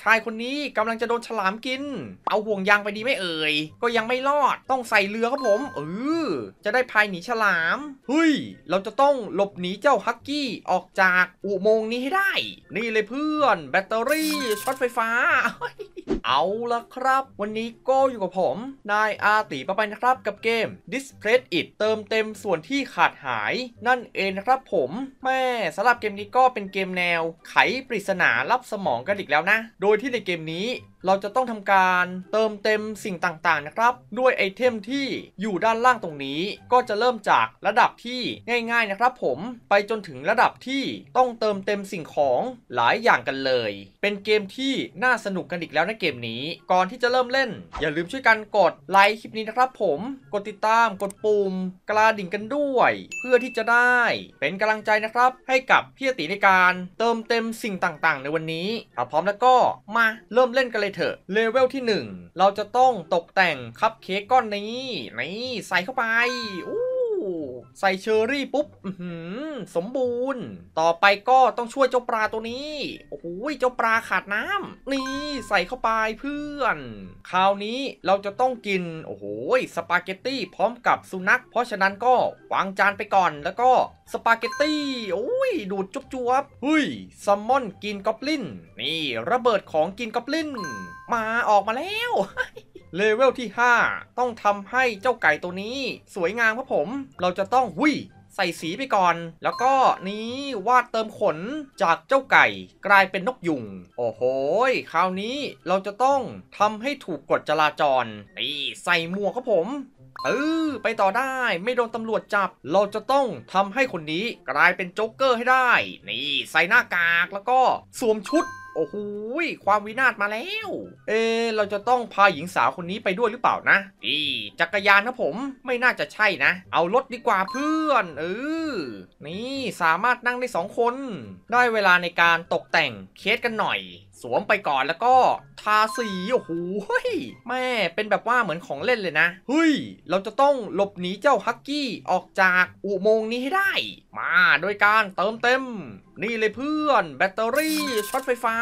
ชายคนนี้กำลังจะโดนฉลามกิน เอาห่วงยางไปดีไม่เอ่ย ก็ยังไม่รอด ต้องใส่เรือครับผม เออจะได้พายหนีฉลาม เฮ้ย เราจะต้องหลบหนีเจ้าฮักกี้ ออกจากอุโมงค์นี้ให้ได้ นี่เลยเพื่อน แบตเตอรี่ช็อตไฟฟ้า เอาละครับ วันนี้ก็อยู่กับผมนายอาตีปรไปนะครับ กับเกม Displace It เติมเต็มส่วนที่ขาดหายนั่นเองนะครับผม แม่สำหรับเกมนี้ก็เป็นเกมแนว ไขปริศนารับสมองกันอีกแล้วนะโดยที่ในเกมนี้เราจะต้องทำการเติมเต็มสิ่งต่างๆนะครับ ด้วยไอเทมที่อยู่ด้านล่างตรงนี้ก็จะเริ่มจากระดับที่ง่ายๆนะครับผมไปจนถึงระดับที่ต้องเติมเต็มสิ่งของหลายอย่างกันเลย เป็นเกมที่น่าสนุกกันอีกแล้วนะเกมนี้ ก่อนที่จะเริ่มเล่น อย่าลืมช่วยกันกดไลค์คลิปนี้นะครับผม กดติดตามกดปุ่มกระดิ่งกันด้วย เพื่อที่จะได้เป็นกำลังใจนะครับให้กับพี่ติในการเติมเต็มสิ่งต่างๆ ในวันนี้ถ้าพร้อมแล้วก็มาเริ่มเล่นกันเลยเถอะเลเวลที่ 1 เราจะต้องตกแต่งคัพเค้กก้อนนี้นี่ใส่เข้าไปอู้ใส่เชอรี่ปุ๊บสมบูรณ์ ต่อไปก็ต้องช่วยเจ้าปลาตัวนี้โอ้โหเจ้าปลาขาดน้ำ นี่ใส่เข้าไปเพื่อน คราวนี้เราจะต้องกินโอ้โหสปาเกตตี้พร้อมกับสุนัข เพราะฉะนั้นก็วางจานไปก่อนแล้วก็สปาเกตตี้โอ้ยดูดจุ๊บจุ๊บเฮ้ยแซลมอนกินกอบลินนี่ระเบิดของกินกอบลินมาออกมาแล้ว เลเวล ที่ 5 ต้องทำให้เจ้าไก่ตัวนี้ สวยงามครับผม เราจะต้องวิ่ใส่สี ไปก่อน แล้วก็นี้วาดเติมขนจากเจ้าไก่ กลายเป็นนกยุงโอ้โหคราวนี้เราจะต้องทำให้ถูกกฎจราจร นี่ ใส่หมวกครับผมเออไปต่อได้ไม่โดนตำรวจจับเราจะต้องทำให้คนนี้กลายเป็นโจ๊กเกอร์ให้ได้ นี่ ใส่หน้ากากแล้วก็สวมชุดโอ้โห ความวินาศมาแล้ว เอเราจะต้องพาหญิงสาวคนนี้ไปด้วยหรือเปล่านะอีจักรยานนะผม ไม่น่าจะใช่นะ เอารถดีกว่าเพื่อน เออ นี่สามารถนั่งได้สองคน ได้เวลาในการตกแต่งเคสกันหน่อยสวมไปก่อนแล้วก็ทาสีโอ้โหแม่เป็นแบบว่าเหมือนของเล่นเลยนะเฮ้ย เราจะต้องหลบหนีเจ้าฮักกี้ออกจากอุโมงค์นี้ให้ได้ มาโดยการเติมเต็ม นี่เลยเพื่อน แบตเตอรี่ช็อตไฟฟ้า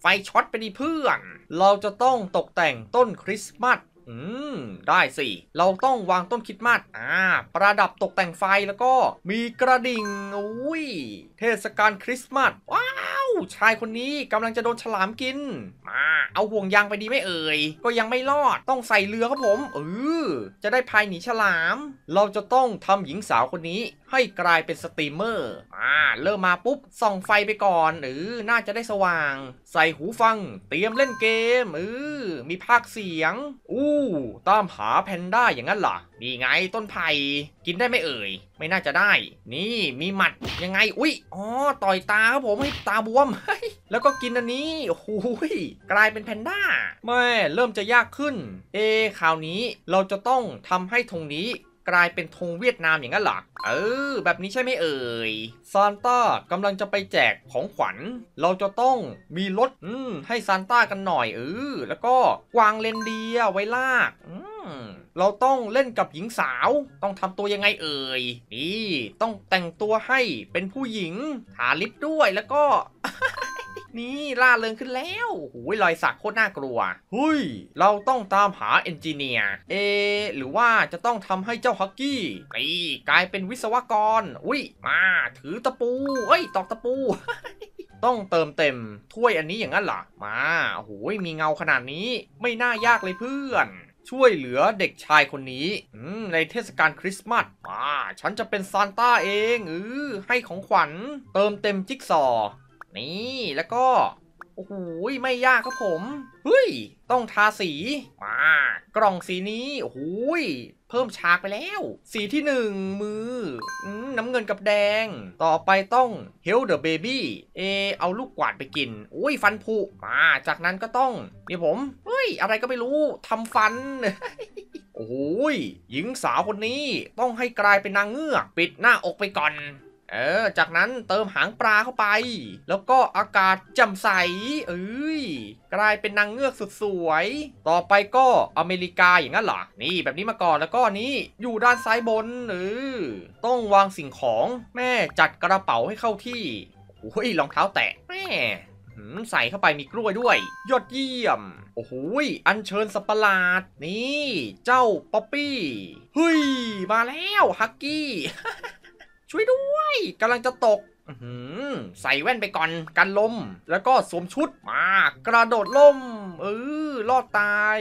ไฟช็อตไปดิเพื่อน เราจะต้องตกแต่งต้นคริสต์มาสอืมได้สิเราต้องวางต้นคริสต์มาสอ่าประดับตกแต่งไฟแล้วก็มีกระดิ่งอุ้ยเทศกาลคริสต์มาสว้าชายคนนี้กำลังจะโดนฉลามกิน มาเอาห่วงยางไปดีไม่เอ่ย ก็ยังไม่รอดต้องใส่เรือครับผมเออจะได้พายหนีฉลาม เราจะต้องทำหญิงสาวคนนี้ ให้กลายเป็นสตรีมเมอร์ มาเริ่มมาปุ๊บ ส่องไฟไปก่อนเออน่าจะได้สว่าง ใส่หูฟัง เตรียมเล่นเกมเออมีภาคเสียง อู้ ตามหาแพนด้าอย่างนั้นเหรอนี่ไงต้นไผ่กินได้ไม่เอ่ย ไม่น่าจะได้ นี่มีหมัดยังไง อุ๊ย อ๋อ ต่อยตาครับผมให้ตาบววมแล้วก็กินอันนี้โอ้โหกลายเป็นแพนด้าแม่เริ่มจะยากขึ้น เอคราวนี้เราจะต้องทำให้ธงนี้กลายเป็นธงเวียดนามอย่างนั้นหรอเออ แบบนี้ใช่ไหมเอ่ย ซานต้ากำลังจะไปแจกของขวัญ เราจะต้องมีรถให้ซานต้ากันหน่อยเออแล้วก็วางเลนเดียไว้ลากเราต้องเล่นกับหญิงสาว ต้องทำตัวยังไงเอ่ย นี่ ต้องแต่งตัวให้เป็นผู้หญิงทาลิปด้วยแล้วก็นี่ล่าเริงขึ้นแล้วหูยรอยสักโคตรน่ากลัว หุยเราต้องตามหาเอนจิเนียร์เอ หรือว่าจะต้องทำให้เจ้าฮักกี้ตีกลายเป็นวิศวกร อุ้ย มา ถือตะปู เอ้ยตอกตะปู ต้องเติมเต็มถ้วยอันนี้อย่างนั้นหรอ มาโอ้ยมีเงาขนาดนี้ ไม่น่ายากเลยเพื่อน ช่วยเหลือเด็กชายคนนี้ ในเทศกาลคริสต์มาสมาฉันจะเป็นซานต้าเองเออให้ของขวัญเติมเต็มจิ๊กซอนี่ แล้วก็โอ้โหไม่ยากครับผมเฮ้ย ต้องทาสีมากล่องสีนี้โอ้โหเพิ่มฉากไปแล้ว สีที่หนึ่งมือน้ำเงินกับแดง ต่อไปต้อง Help the Baby เอ เอาลูกกวาดไปกินอุ้ยฟันผุ มาจากนั้นก็ต้องนี่ผมเฮ้ย อะไรก็ไม่รู้ทำฟันโอ้ยหญิงสาวคนนี้ต้องให้กลายเป็นนางเงือกปิดหน้าอกไปก่อนเออ จากนั้นเติมหางปลาเข้าไป แล้วก็อากาศจำใสเอ้ย กลายเป็นนางเงือกสุดสวย ต่อไปก็อเมริกาอย่างนั้นเหรอ นี่แบบนี้มาก่อนแล้วก็นี้ อยู่ด้านซ้ายบนเออต้องวางสิ่งของ แม่จัดกระเป๋าให้เข้าที่โอ้ยรองเท้าแตะแม่ ใส่เข้าไปมีกล้วยด้วย ยอดเยี่ยม โอ้โหอันเชิญสัปหลาดนี่ เจ้าป๊อปปี้เฮ้ยมาแล้วฮักกี้ช่วยด้วยกำลังจะตก ใส่แว่นไปก่อนกันลม แล้วก็สวมชุดมากระโดดล่มเออรอดตาย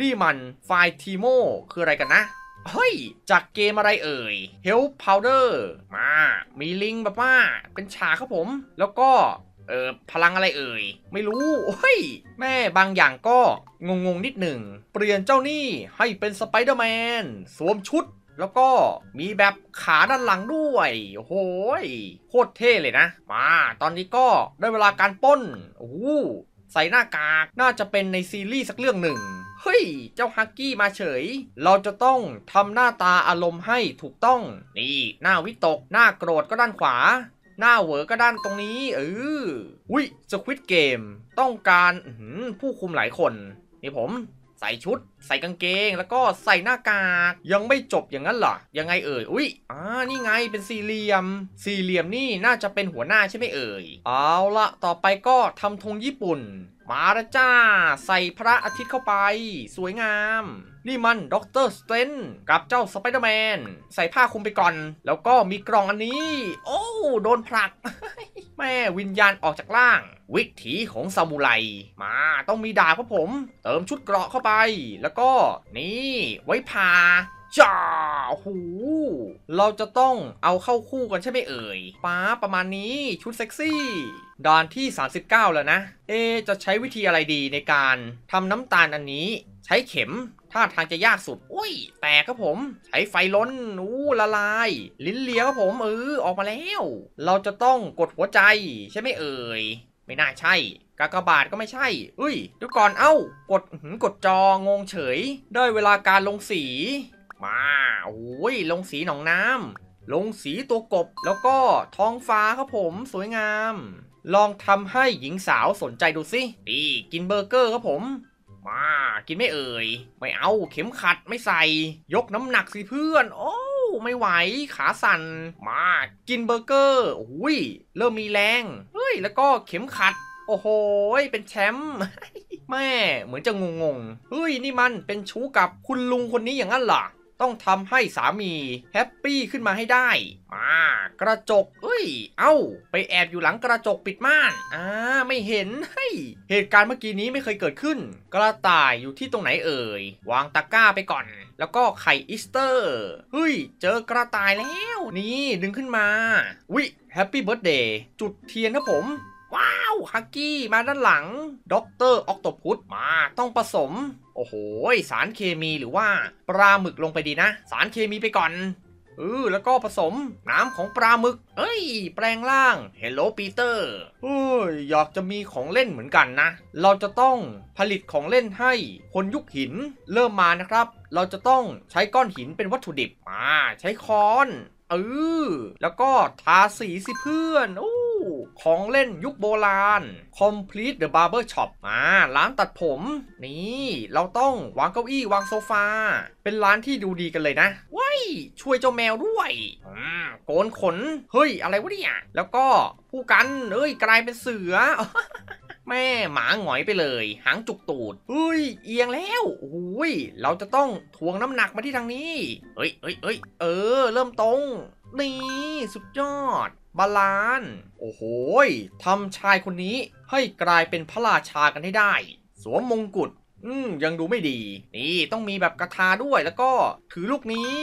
นี่มันไฟทีโมคืออะไรกันนะ เฮ้ย จากเกมอะไรเอ่ย Help Powder มามีลิงแบบว่า เป็นฉากครับผม แล้วก็เออพลังอะไรเอ่ย ไม่รู้เฮ้ยแม่บางอย่างก็งงงนิดหนึ่ง เปลี่ยนเจ้านี่ให้เป็นสไปเดอร์แมนสวมชุดแล้วก็มีแบบขาด้านหลังด้วย โหยโคตรเท่ เลยนะ มา ตอนนี้ก็ได้เวลาการป้นโอ้ใส่หน้ากาก น่าจะเป็นในซีรีส์สักเรื่องหนึ่ง เฮ้ย เจ้าฮักกี้มาเฉย เราจะต้องทำหน้าตาอารมณ์ให้ถูกต้อง นี่ หน้าวิตก หน้าโกรธก็ด้านขวา หน้าเหวอก็ด้านตรงนี้เออุ้ยสควิตเกม ต้องการผู้คุมหลายคนนี่ผม ใส่ชุดใส่กางเกงแล้วก็ใส่หน้ากากยังไม่จบอย่างนั้นเหรอ ยังไงเอ่ยอุ้ยอ่านี่ไงเป็นสี่เหลี่ยม สี่เหลี่ยมนี่น่าจะเป็นหัวหน้าใช่ไหมเอ่ย เอาละต่อไปก็ทำธงญี่ปุ่น มาละจ้าใส่พระอาทิตย์เข้าไป สวยงาม นี่มันด็อกเตอร์สเตนกับเจ้าสไปเดอร์แมนใส่ผ้าคลุมไปก่อน แล้วก็มีกล่องอันนี้ โอ้โดนผลัก แม่วิญญาณออกจากร่าง วิถีของซามูไรมาต้องมีดาบครับผม เติมชุดเกราะเข้าไปแล้วล้วก็ นี่ ไว้ พา จ้าหู เราจะต้องเอาเข้าคู่ กัน ใช่ไหมเอ่ยป้าประมาณนี้ชุด เซ็กซี่ด่าน ที่ 39 แล้วนะ เอจะใช้วิธีอะไร ดีในการทำน้ำตาลอันนี้ ใช้เข็มท่าทางจะยากสุด อุ้ย แตกครับผม ใช้ไฟล้นอู้ละลาย ลิ้นเลียครับผมเออออกมาแล้ว เราจะต้องกดหัวใจใช่ไหมเอ่ยไม่น่าใช่กากบาทก็ไม่ใช่ อุ้ยดูก่อนเอ้า กดหกดจองงเฉย ได้เวลาการลงสี มา โอ้ยลงสีหนองน้ำลงสีตัวกบแล้วก็ท้องฟ้าครับผมสวยงาม ลองทำให้หญิงสาวสนใจดูสิดีกินเบอร์เกอร์ครับผม มากินไม่เอ่ย ไม่เอาเข็มขัดไม่ใส่ ยกน้ำหนักสิเพื่อนโอ้ไม่ไหวขาสั่นมากินเบอร์เกอร์อุ้ยเริ่มมีแรงเฮ้ยแล้วก็เข็มขัด โอ้โหเป็นแชมป์แม่เหมือนจะงงงเฮ้ยนี่มันเป็นชู้กับคุณลุงคนนี้อย่างนั้นเหรอต้องทำให้สามีแฮปปี้ขึ้นมาให้ได้มากระจกเอ้ย เอา้า ไปแอบอยู่หลังกระจกปิดม่าน อ่า ไม่เห็น เฮ้ย เหตุการณ์เมื่อกี้นี้ไม่เคยเกิดขึ้น กระต่ายอยู่ที่ตรงไหนเอ่ย วางตะกร้าไปก่อน แล้วก็ไข่อีสเตอร์เฮ้ย เจอกระต่ายแล้ว นี่ ดึงขึ้นมา วิ แฮปปี้เบิร์ดเดย์ จุดเทียนครับผม ว้าว ฮักกี้ มาด้านหลัง ด็อกเตอร์ ออกตพุทมา ต้องผสม โอ้โห สารเคมีหรือว่าปลาหมึกลงไปดีนะ สารเคมีไปก่อนเออแล้วก็ผสมน้ำของปลาหมึก เอ้ยแปลงร่าง เฮลโลปีเตอร์เอ้ยอยากจะมีของเล่นเหมือนกันนะ เราจะต้องผลิตของเล่นให้คนยุคหินเริ่มมานะครับ เราจะต้องใช้ก้อนหินเป็นวัตถุดิบ มาใช้ค้อน เออแล้วก็ทาสีสิเพื่อนโอ้ของเล่นยุคโบราณ Complete the Barber Shop มาร้านตัดผม นี่ เราต้อง วางเก้าอี้วางโซฟาเป็นร้านที่ดูดีกันเลยนะว้ายช่วยเจ้าแมวด้วยโกนขนเฮ้ย อะไรวะเนี่ย แล้วก็ ผู้กันเอ้ย กลายเป็นเสือ แม่หมาหงอยไปเลย หางจุกตูด เฮ้ย เอียงแล้ว อุ้ย เราจะต้องทวงน้ำหนักมาที่ทางนี้ เอ้ยเอ้ยเอ้ยเออ เริ่มตรงนี่สุดยอดบาลาน โอ้โหทำชายคนนี้ให้กลายเป็นพระราชากันให้ได้ สวมมงกุฎ อืมยังดูไม่ดี นี่ต้องมีแบบกระทาด้วยแล้วก็ถือลูกนี้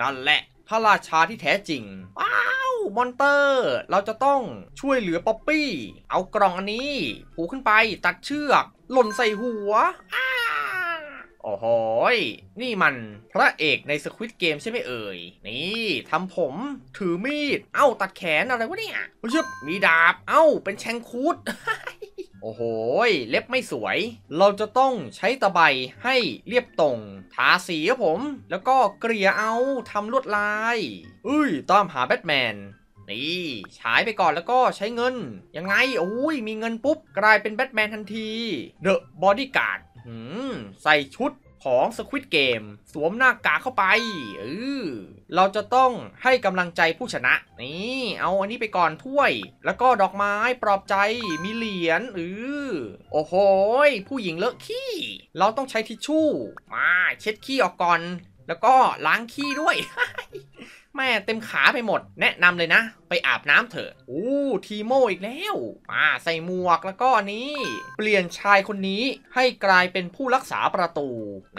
นั่นแหละพระราชาที่แท้จริงว้าว มอนเตอร์ เราจะต้องช่วยเหลือป๊อปปี้ เอากล่องอันนี้ ผูกขึ้นไปตัดเชือกหล่นใส่หัวอ้าโอ้โหนี่มันพระเอกในสควิตเกมใช่ไหมเอ่ย นี่ทำผมถือมีด เอ้า ตัดแขนอะไรวะเนี่ยชึบมีดาบ เอ้าเป็นแชงคูดโอ้โหเล็บไม่สวย เราจะต้องใช้ตะไบให้เรียบตรง ทาสีครับผม แล้วก็เกลี่ยเอาทำลวดลายอุ้ยตามหาแบทแมน นี่ฉายไปก่อนแล้วก็ใช้เงิน ยังไง โอ้ยมีเงินปุ๊บ กลายเป็นแบทแมนทันที เดอะบอดี้การ์ดใส่ชุดของ Squid Game สวมหน้ากากเข้าไปเออเราจะต้องให้กำลังใจผู้ชนะนี่เอาอันนี้ไปก่อนถ้วย แล้วก็ดอกไม้ปลอบใจมีเหรียญเออโอ้โห ผู้หญิงเลอะขี้ เราต้องใช้ทิชชู่ มาเช็ดขี้ออกก่อน แล้วก็ล้างขี้ด้วยแม่เต็มขาไปหมด แนะนำเลยนะ ไปอาบน้ำเถอะโอ้ทีโมอีกแล้วมาใส่หมวกแล้วก็นี้เปลี่ยนชายคนนี้ให้กลายเป็นผู้รักษาประตู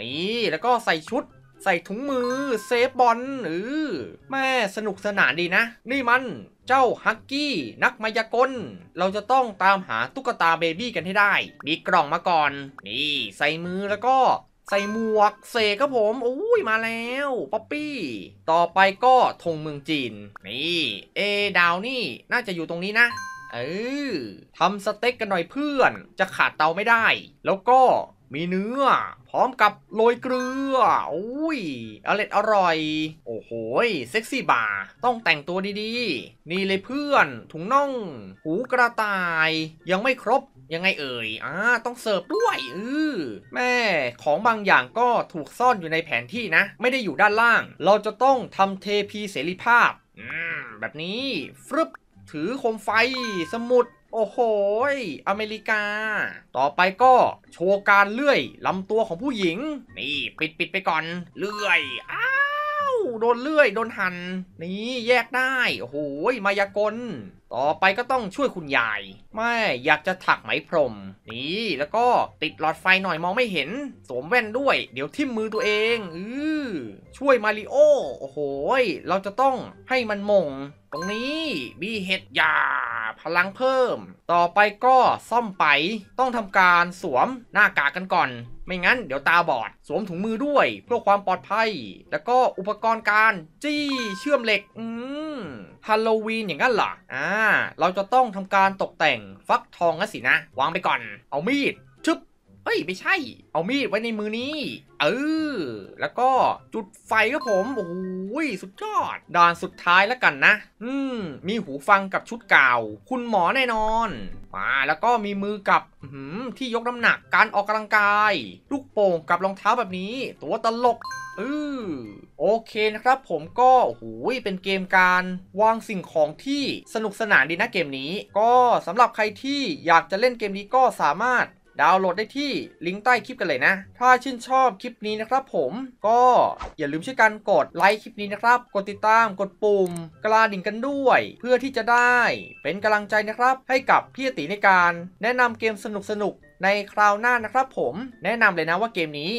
นี่แล้วก็ใส่ชุดใส่ถุงมือเซฟบอลหรือแม่สนุกสนานดีนะ นี่มัน เจ้าฮักกี้นักมายากลเราจะต้องตามหาตุ๊กตาเบบี้กันให้ได้มีกล่องมาก่อน นี่ ใส่มือแล้วก็ใส่หมวกเซกครับผม อุ้ยมาแล้วป๊อปปี้ ต่อไปก็ธงเมืองจีน นี่ เอดาวนี่ น่าจะอยู่ตรงนี้นะ เออ ทำสเต็กกันหน่อยเพื่อน จะขาดเตาไม่ได้ แล้วก็มีเนื้อ พร้อมกับโรยเกลือ อุ้ยอร่อยอร่อย โอ้โห เซ็กซี่บาร์ต้องแต่งตัวดี ๆ นี่เลยเพื่อน ถุงน่อง หูกระต่าย ยังไม่ครบยังไงเอ่ยอ่าต้องเสิร์ฟด้วย อือแม่ของบางอย่างก็ถูกซ่อนอยู่ในแผนที่นะ ไม่ได้อยู่ด้านล่าง เราจะต้องทำเทพีเสรีภาพ อืมแบบนี้ ฟรึบ ถือโคมไฟ สมุดโอ้โหอเมริกา ต่อไปก็โชว์การเลื่อยลำตัวของผู้หญิง นี่ ปิดปิดไปก่อน เลื่อยอ้าโดนเลื่อยโดน หัน นี่แยกได้ โอ้โหมายากล ต่อไปก็ต้องช่วยคุณยายไม่ อยากจะถักไหมพรม นี่แล้วก็ติดหลอดไฟหน่อย มอง ไม่เห็น สวม แว่นด้วย เดี๋ยว ทิ่มมือตัวเอง อือช่วยมาริโอโอ้โหเราจะต้องให้มันมงตรงนี้มีเห็ดยาพลังเพิ่ม ต่อไปก็ซ่อมไปต้องทำการสวมหน้ากากกันก่อน ไม่งั้นเดี๋ยวตาบอดสวมถุงมือด้วยเพื่อความปลอดภัย แล้วก็อุปกรณ์การจี้เชื่อมเหล็กฮัลโลวีนอย่างนั้นเหรอ อ่า เราจะต้องทำการตกแต่งฟักทองนะสินะวางไปก่อน เอามีดเอ้ย ไม่ใช่ เอามีดไว้ในมือนี้เออแล้วก็จุดไฟครับผม โอ้ยสุดยอด ด่านสุดท้ายแล้วกันนะอืมมีหูฟังกับชุดเก่า คุณหมอแน่นอน มา แล้วก็มีมือกับหืมที่ยกน้ำหนักการออกกำลังกาย ลูกโป่งกับรองเท้าแบบนี้ ตัวตลก อือโอเคนะครับผมก็ โอ้โหเป็นเกมการวางสิ่งของที่สนุกสนานดีนะเกมนี้ ก็สำหรับใครที่อยากจะเล่นเกมนี้ก็สามารถดาวน์โหลดได้ที่ลิงก์ใต้คลิปกันเลยนะ ถ้าชื่นชอบคลิปนี้นะครับผมก็อย่าลืมช่วยกันกดไลค์คลิปนี้นะครับ กดติดตามกดปุ่ม กระดิ่งกันด้วย เพื่อที่จะได้เป็นกำลังใจนะครับ ให้กับพี่ติในการแนะนำเกมสนุกสนุกในคราวหน้านะครับผมแนะนำเลยนะว่าเกมนี้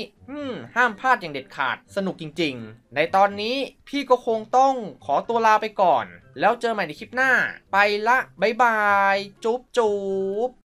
ห้ามพลาดอย่างเด็ดขาดสนุกจริงๆ ในตอนนี้พี่ก็คงต้องขอตัวลาไปก่อนแล้วเจอใหม่ในคลิปหน้า ไปละบ๊ายบายจุ๊บจุ๊บ